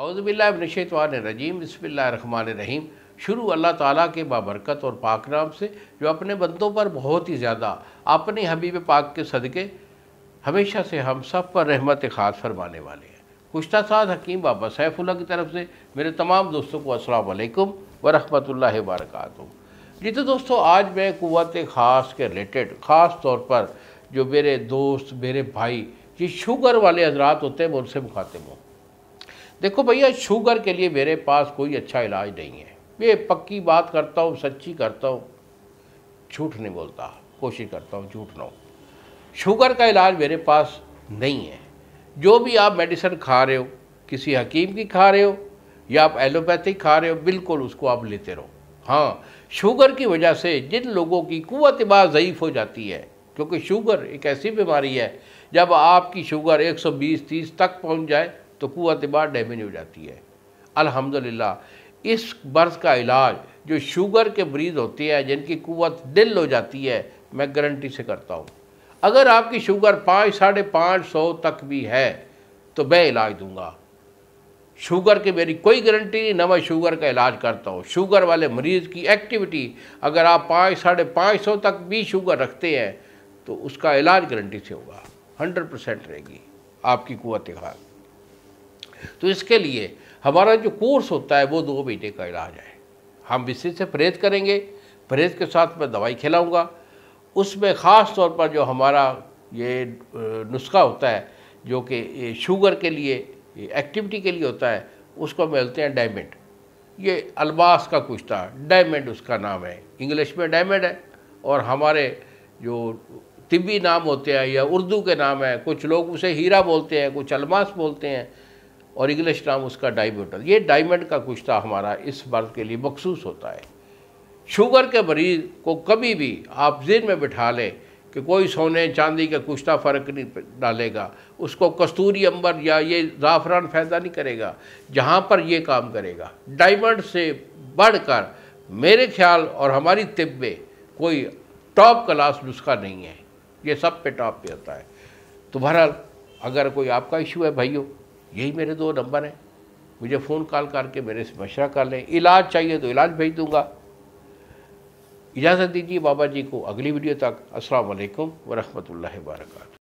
अवज़बिल्लाशवानरजीम रहीम शुरू अल्लाह ताला के बाबरकत और पाक नाम से जो अपने बंदों पर बहुत ही ज़्यादा अपने हबीब पाक के सदक़े हमेशा से हम सब पर रहमत ख़ास फरमाने वाले हैं कुश्ता साद हकीम बाबा सैफुल्ला की तरफ से मेरे तमाम दोस्तों को असलकम वालेकुम वरक जी तो दोस्तों आज मैं कुत ख़ास के रिलेटेड ख़ास तौर पर जो मेरे दोस्त मेरे भाई जिस शुगर वाले हजरात होते हैं मैं उनसे मुखातिब हूँ देखो भैया शुगर के लिए मेरे पास कोई अच्छा इलाज नहीं है ये पक्की बात करता हूँ सच्ची करता हूँ झूठ नहीं बोलता कोशिश करता हूँ झूठ ना हो शुगर का इलाज मेरे पास नहीं है जो भी आप मेडिसिन खा रहे हो किसी हकीम की खा रहे हो या आप एलोपैथिक खा रहे हो बिल्कुल उसको आप लेते रहो हाँ शुगर की वजह से जिन लोगों की कुत बात ज़यीफ़ हो जाती है क्योंकि शुगर एक ऐसी बीमारी है जब आपकी शुगर 120 30 तक पहुंच जाए तो कुत बार डैमेज हो जाती है अल्हम्दुलिल्लाह इस बर्स का इलाज जो शुगर के मरीज़ होते हैं जिनकी कुत दिल हो जाती है मैं गारंटी से करता हूँ अगर आपकी शुगर पाँच साढ़े पाँच सौ तक भी है तो मैं इलाज दूंगा शुगर की मेरी कोई गारंटी नहीं ना मैं शुगर का इलाज करता हूँ शुगर वाले मरीज़ की एक्टिविटी अगर आप पाँच साढ़े पाँच सौ तक भी शुगर रखते हैं तो उसका इलाज गारंटी से होगा हंड्रेड परसेंट रहेगी आपकी कुत खान तो इसके लिए हमारा जो कोर्स होता है वो दो महीने का इलाज है हम विशेष से परहेज करेंगे परहेज के साथ मैं दवाई खिलाऊंगा उसमें ख़ास तौर पर जो हमारा ये नुस्खा होता है जो कि शुगर के लिए एक्टिविटी के लिए होता है उसको मिलते हैं डायमंड ये अलबास का कुछ था डायमंड उसका नाम है इंग्लिश में डायमंड है और हमारे जो तिब्बी नाम होते हैं या उर्दू के नाम हैं कुछ लोग उसे हीरा बोलते हैं कुछ अलमास बोलते हैं और इंग्लिश नाम उसका डायबिटल ये डायमंड का कुश्ता हमारा इस मर्द के लिए मखसूस होता है शुगर के मरीज़ को कभी भी आप जेन में बिठा लें कि कोई सोने चांदी का कुश्ता फ़र्क नहीं डालेगा उसको कस्तूरी अंबर या ये ज़ाफ़रान फ़ायदा नहीं करेगा जहाँ पर ये काम करेगा डायमंड से बढ़कर मेरे ख्याल और हमारी तिब में कोई टॉप क्लास नुस्खा नहीं है ये सब पे टॉप पे होता है तो बहरहाल अगर कोई आपका इशू है भाइयों यही मेरे दो नंबर हैं मुझे फ़ोन कॉल करके मेरे से मशरा कर लें इलाज चाहिए तो इलाज भेज दूँगा इजाज़त दीजिए बाबा जी को अगली वीडियो तक असल वालेकुम वरहमतुल्लाहि